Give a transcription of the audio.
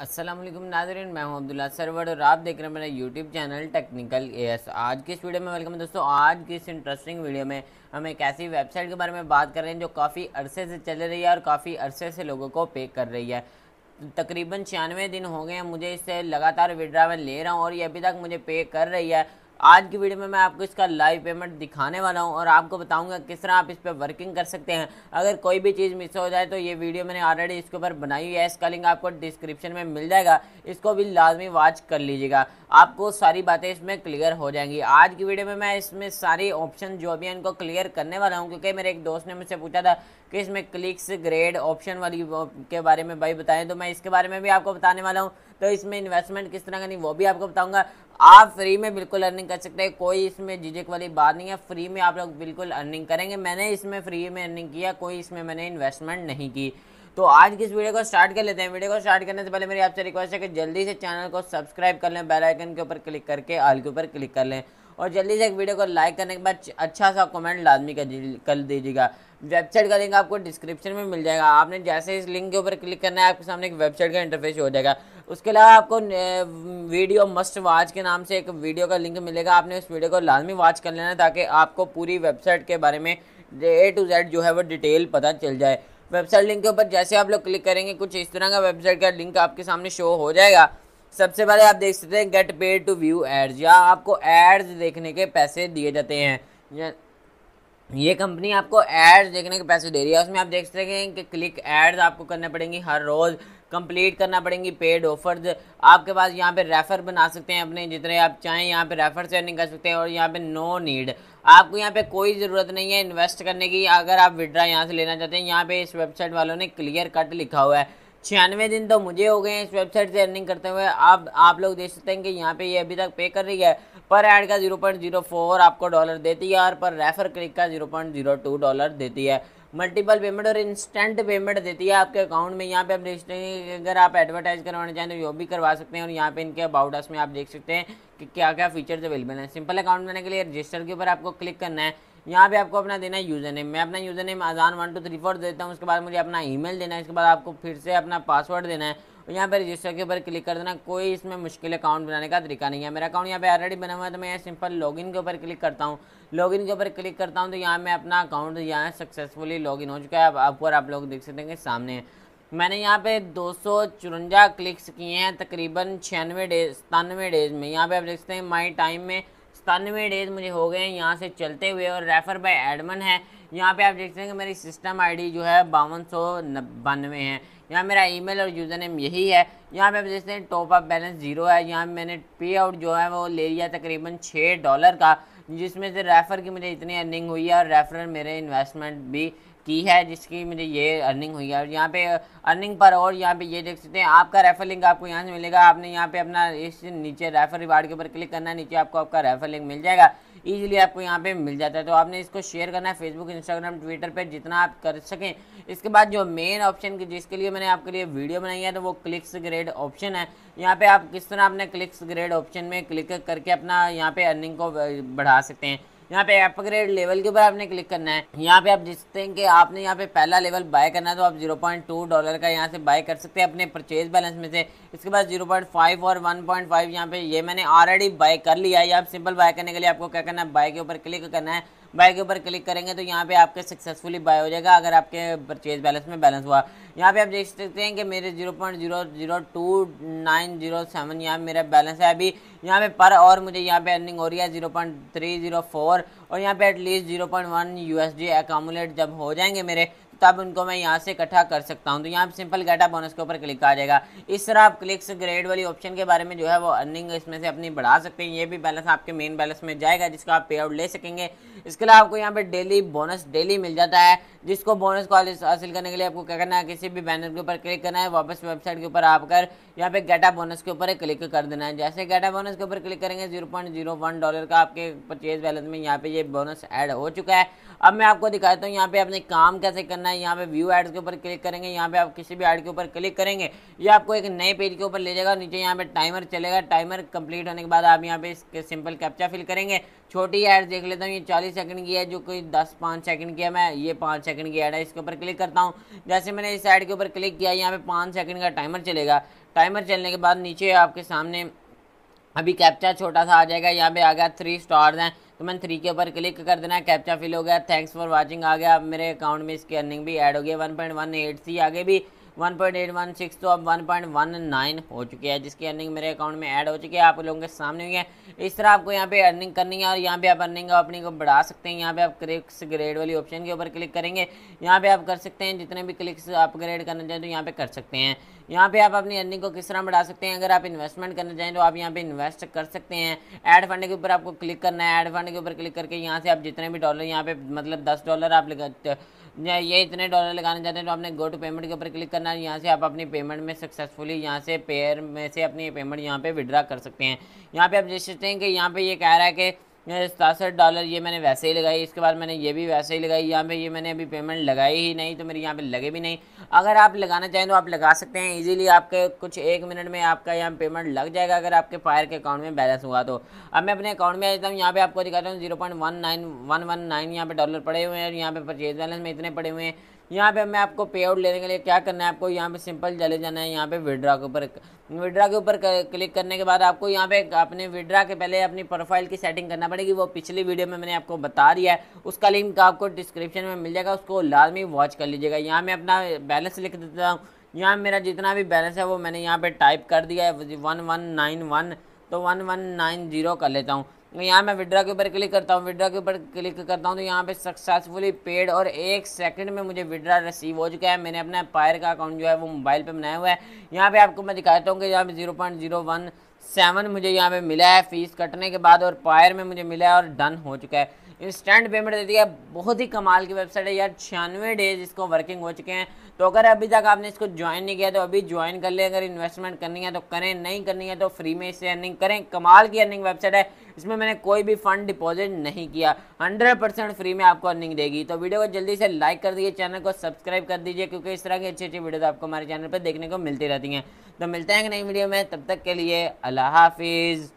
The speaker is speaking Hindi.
असलम नाजरन मैं हूं अब्दुल्ला सरवर और आप देख रहे हैं मेरा यूट्यूब चैनल टेक्निकल एस आज की इस वीडियो में वेलकम दोस्तों आज की इस इंटरेस्टिंग वीडियो में हम एक ऐसी वेबसाइट के बारे में बात कर रहे हैं जो काफ़ी अरसे से चल रही है और काफ़ी अरसे से लोगों को पे कर रही है तकरीबन छियानवे दिन हो गए हैं मुझे इससे लगातार विड्रावल ले रहा हूँ और ये अभी तक मुझे पे कर रही है आज की वीडियो में मैं आपको इसका लाइव पेमेंट दिखाने वाला हूँ और आपको बताऊँगा किस तरह आप इस पर वर्किंग कर सकते हैं अगर कोई भी चीज़ मिस हो जाए तो ये वीडियो मैंने ऑलरेडी इसके ऊपर बनाई हुई है इसका लिंक आपको डिस्क्रिप्शन में मिल जाएगा इसको भी लाजमी वॉच कर लीजिएगा आपको सारी बातें इसमें क्लियर हो जाएंगी आज की वीडियो में मैं इसमें सारी ऑप्शन जो भी हैं इनको क्लियर करने वाला हूँ क्योंकि मेरे एक दोस्त ने मुझसे पूछा था कि इसमें क्लिक्स ग्रेड ऑप्शन वाली के बारे में भाई बताएं तो मैं इसके बारे में भी आपको बताने वाला हूँ तो इसमें इन्वेस्टमेंट किस तरह करनी वो भी आपको बताऊँगा आप फ्री में बिल्कुल अर्निंग कर सकते हैं कोई इसमें झिझक वाली बात नहीं है फ्री में आप लोग बिल्कुल अर्निंग करेंगे मैंने इसमें फ्री में अर्निंग किया कोई इसमें मैंने इन्वेस्टमेंट नहीं की तो आज की इस वीडियो को स्टार्ट कर लेते हैं वीडियो को स्टार्ट करने से पहले मेरी आपसे रिक्वेस्ट है कि जल्दी से चैनल को सब्सक्राइब कर लें बेल आइकन के ऊपर क्लिक करके आल के ऊपर क्लिक कर लें और जल्दी से एक वीडियो को लाइक करने के बाद अच्छा सा कमेंट लाजमी कर दीजिएगा वेबसाइट का लिंक आपको डिस्क्रिप्शन में मिल जाएगा आपने जैसे इस लिंक के ऊपर क्लिक करना है आपके सामने एक वेबसाइट का इंटरफेस हो जाएगा उसके अलावा आपको वीडियो मस्ट वाच के नाम से एक वीडियो का लिंक मिलेगा आपने उस वीडियो को लाजमी वॉच कर लेना है ताकि आपको पूरी वेबसाइट के बारे में ए टू जेड जो है वो डिटेल पता चल जाए वेबसाइट लिंक के ऊपर जैसे आप लोग क्लिक करेंगे कुछ इस तरह का वेबसाइट का लिंक आपके सामने शो हो जाएगा सबसे पहले आप देख सकते हैं get paid to view ads या आपको एड्स देखने के पैसे दिए जाते हैं ये कंपनी आपको एड्स देखने के पैसे दे रही है उसमें आप देख सकते हैं कि क्लिक एड्स आपको करने पड़ेंगे हर रोज़ कंप्लीट करना पड़ेंगी पेड ऑफर्स आपके पास यहाँ पे रेफ़र बना सकते हैं अपने जितने आप चाहें यहाँ पे रेफ़र से अर्निंग कर सकते हैं और यहाँ पे नो नीड आपको यहाँ पे कोई ज़रूरत नहीं है इन्वेस्ट करने की अगर आप विड्रा यहाँ से लेना चाहते हैं यहाँ पे इस वेबसाइट वालों ने क्लियर कट लिखा हुआ है छियानवे दिन तो मुझे हो गए हैं इस वेबसाइट से अर्निंग करते हुए आप आप लोग देख सकते हैं कि यहाँ पे ये अभी तक पे कर रही है पर ऐड का 0.04 आपको डॉलर देती है और पर रेफर क्लिक का 0.02 डॉलर देती है मल्टीपल पेमेंट और इंस्टेंट पेमेंट देती है आपके अकाउंट में यहाँ पे आप देख सकते हैं अगर आप एडवर्टाइज करवाना चाहें तो यो भी करवा सकते हैं और यहाँ पे इनके अबाउट अस में आप देख सकते हैं कि क्या क्या फीचर्स अवेलेबल हैं सिंपल अकाउंट बनाने के लिए रजिस्टर के ऊपर आपको क्लिक करना है यहाँ पे आपको अपना देना है यूज़र नेम मैं अपना यूज़र नेम आजान वन टू थ्री फोर देता हूँ उसके बाद मुझे अपना ईमेल देना है इसके बाद आपको फिर से अपना पासवर्ड देना है और यहाँ पर रजिस्टर के ऊपर क्लिक कर देना कोई इसमें मुश्किल अकाउंट बनाने का तरीका नहीं है मेरा अकाउंट यहाँ पे ऑलरेडी बना हुआ है तो मैं सिंपल लॉगिन के ऊपर क्लिक करता हूँ लॉगिन के ऊपर क्लिक करता हूँ तो यहाँ मैं अपना अकाउंट यहाँ सक्सेसफुली लॉगिन हो चुका है अब ऊपर आप लोग देख सकते हैं कि सामने मैंने यहाँ पे दो क्लिक्स किए हैं तकरीबन छियानवे डेज सतानवे डेज में यहाँ पे आप देख सकते हैं माई टाइम में सतानवे डेज मुझे हो गए हैं यहाँ से चलते हुए और रेफर बाय एडमन है यहाँ पे आप देख सकते हैं कि मेरी सिस्टम आईडी जो है बावन सौ बानवे है यहाँ मेरा ईमेल और यूज़र नेम यही है यहाँ पे आप देखते हैं टॉप अप बैलेंस जीरो है यहाँ मैंने पे आउट जो है वो ले लिया तकरीबन छः डॉलर का जिसमें से रेफ़र की मुझे इतनी अर्निंग हुई है और रेफर मेरे इन्वेस्टमेंट भी की है जिसकी मुझे ये अर्निंग हुई है और यहाँ पे अर्निंग पर और यहाँ पे ये देख सकते हैं आपका रेफर लिंक आपको यहाँ से मिलेगा आपने यहाँ पे अपना इस नीचे रेफर रिवार्ड के ऊपर क्लिक करना है नीचे आपको आपका रेफर लिंक मिल जाएगा ईजिली आपको यहाँ पे मिल जाता है तो आपने इसको शेयर करना है फेसबुक इंस्टाग्राम ट्विटर पर जितना आप कर सकें इसके बाद जो मेन ऑप्शन जिसके लिए मैंने आपके लिए वीडियो बनाई है तो वो क्लिक्स ग्रेड ऑप्शन है यहाँ पे आप किस तरह अपने क्लिक्स ग्रेड ऑप्शन में क्लिक करके अपना यहाँ पे अर्निंग को बढ़ा सकते हैं यहाँ पे अपग्रेड लेवल के ऊपर आपने क्लिक करना है यहाँ पे आप जिसते कि आपने यहाँ पे पहला लेवल बाय करना है तो आप जीरो पॉइंट टू डॉलर का यहाँ से बाय कर सकते हैं अपने परचेज बैलेंस में से इसके बाद जीरो पॉइंट फाइव और वन पॉइंट फाइव यहाँ पे ये मैंने ऑलरेडी बाय कर लिया है आप सिंपल बाय करने के लिए आपको क्या करना है बाय के ऊपर क्लिक करना है बाय के ऊपर क्लिक करेंगे तो यहाँ पे आपके सक्सेसफुली बाय हो जाएगा अगर आपके परचेज बैलेंस में बैलेंस हुआ यहाँ पे आप देख सकते हैं कि मेरे zero point zero zero two nine zero seven यहाँ मेरा बैलेंस है अभी यहाँ पे पर और मुझे यहाँ पे अर्निंग हो रही है zero point three zero four और यहाँ पे at least zero point one U S D जब हो जाएंगे मेरे तब तो उनको मैं यहाँ से इकट्ठा कर सकता हूँ तो यहाँ सिंपल गेटा बोनस के ऊपर क्लिक आ जाएगा इस तरह आप क्लिक्स ग्रेड वाली ऑप्शन के बारे में जो है वो अर्निंग इसमें से अपनी बढ़ा सकते हैं ये भी बैलेंस आपके मेन बैलेंस में जाएगा जिसका आप पे आउट ले सकेंगे इसके अलावा आपको यहाँ पर डेली बोनस डेली मिल जाता है जिसको बोनस कॉल हासिल करने के लिए आपको क्या करना है किसी भी बैनर के ऊपर क्लिक करना है वापस वेबसाइट के ऊपर आकर यहाँ पे गेटा बोनस के ऊपर क्लिक कर देना है जैसे गेटा बोनस के ऊपर क्लिक करेंगे zero point zero one dollar का आपके परचेज बैलेंस में यहाँ पे ये बोनस ऐड हो चुका है अब मैं आपको दिखाता हूँ यहाँ पे अपने काम कैसे करना है करना है यहाँ पे व्यू एड्स के ऊपर क्लिक करेंगे यहाँ पे आप किसी भी एड के ऊपर क्लिक करेंगे ये आपको एक नए पेज के ऊपर ले जाएगा नीचे यहाँ पे टाइमर चलेगा टाइमर कंप्लीट होने के बाद आप यहाँ पे इसके सिंपल कैप्चा फिल करेंगे छोटी ऐड देख लेता हूँ ये चालीस सेकंड की है जो कोई दस पाँच सेकंड की है मैं ये पाँच सेकंड की एड है इसके ऊपर क्लिक करता हूँ जैसे मैंने इस एड के ऊपर क्लिक किया यहाँ पे पाँच सेकंड का टाइमर चलेगा टाइमर चलने के बाद नीचे आपके सामने अभी कैप्चा छोटा सा आ जाएगा यहाँ पे आ गया थ्री स्टार्स हैं तो मैंने थ्री के ऊपर क्लिक कर देना कैप्चा फिल हो गया थैंक्स फॉर वॉचिंग आ गया अब मेरे अकाउंट में इसकी अर्निंग भी ऐड हो गई वन पॉइंट वन एट सी आगे भी 1.816 तो अब 1.19 हो चुकी है जिसकी अर्निंग मेरे अकाउंट में ऐड हो चुकी है आप लोगों के सामने हुई है इस तरह आपको यहाँ पे अर्निंग करनी है और यहाँ पे आप अर्निंग अपनी को बढ़ा सकते हैं यहाँ पे आप क्लिक्स ग्रेड वाली ऑप्शन के ऊपर क्लिक करेंगे यहाँ पे आप कर सकते हैं जितने भी क्लिक्स आप ग्रेड करना चाहें तो यहाँ पे कर सकते हैं यहाँ पे आप अपनी अर्निंग को किस तरह बढ़ा सकते हैं अगर आप इन्वेस्टमेंट करना चाहें तो आप यहाँ पे इन्वेस्ट कर सकते हैं एड फंड के ऊपर आपको क्लिक करना है एड फंड के ऊपर क्लिक करके यहाँ से आप जितने भी डॉलर यहाँ पे मतलब दस डॉलर आप ये इतने डॉलर लगाना चाहते हैं तो आपने गो टू पेमेंट के ऊपर क्लिक करना है यहाँ से आप अपनी पेमेंट में सक्सेसफुली यहाँ से पेयर में से अपनी पेमेंट यहाँ पे विड्रा कर सकते हैं यहाँ पे आप देख सकते हैं कि यहाँ पे ये कह रहा है कि सतासठ डॉलर ये मैंने वैसे ही लगाई इसके बाद मैंने ये भी वैसे ही लगाई यहाँ पे ये मैंने अभी पेमेंट लगाई ही नहीं तो मेरे यहाँ पे लगे भी नहीं अगर आप लगाना चाहें तो आप लगा सकते हैं इजीली आपके कुछ एक मिनट में आपका यहाँ पेमेंट लग जाएगा अगर आपके फायर के अकाउंट में बैलेंस हुआ तो अब मैं अपने अकाउंट में आ जाता हूँ यहाँ पर आपको दिखाता हूँ zero point one nine one one nine यहाँ पे डॉलर पड़े हुए हैं और यहाँ पे परचेज बैलेंस में इतने पड़े हुए हैं यहाँ पे मैं आपको पे आउट लेने के लिए क्या करना है आपको यहाँ पे सिंपल चले जाना है यहाँ पे विड्रा के ऊपर विड्रा के ऊपर क्लिक करने के बाद आपको यहाँ पे अपने विड्रा के पहले अपनी प्रोफाइल की सेटिंग करना करना पड़ेगी वो पिछली वीडियो में मैंने आपको बता दिया है उसका लिंक आपको डिस्क्रिप्शन में मिल जाएगा उसको लाजमी वॉच कर लीजिएगा यहाँ मैं अपना बैलेंस लिख देता हूँ यहाँ मेरा जितना भी बैलेंस है वो मैंने यहाँ पर टाइप कर दिया है वन वन नाइन वन तो वन वन नाइन जीरो कर लेता हूँ यहाँ मैं विड्रा के ऊपर क्लिक करता हूँ विड्रा के ऊपर क्लिक करता हूँ तो यहाँ पे सक्सेसफुली पेड और एक सेकंड में मुझे विड्रा रिसीव हो चुका है मैंने अपना पायर का अकाउंट जो है वो मोबाइल पे बनाया हुआ है यहाँ पे आपको मैं दिखाता हूँ कि यहाँ पे zero point zero one seven मुझे यहाँ पे मिला है फीस कटने के बाद और पायर में मुझे मिला है और डन हो चुका है इंस्टेंट पेमेंट देती है बहुत ही कमाल की वेबसाइट है यार छियानवे डेज इसको वर्किंग हो चुके हैं तो अगर अभी तक आपने इसको ज्वाइन नहीं किया तो अभी ज्वाइन कर लें अगर इन्वेस्टमेंट करनी है तो करें नहीं करनी है तो फ्री में इससे अर्निंग करें कमाल की अर्निंग वेबसाइट है इसमें मैंने कोई भी फंड डिपॉजिट नहीं किया हंड्रेड परसेंट फ्री में आपको अर्निंग देगी तो वीडियो को जल्दी से लाइक कर दीजिए चैनल को सब्सक्राइब कर दीजिए क्योंकि इस तरह की अच्छी अच्छी वीडियो तो आपको हमारे चैनल पर देखने को मिलती रहती हैं तो मिलते हैं एक नई वीडियो में तब तक के लिए अल्लाह हाफिज़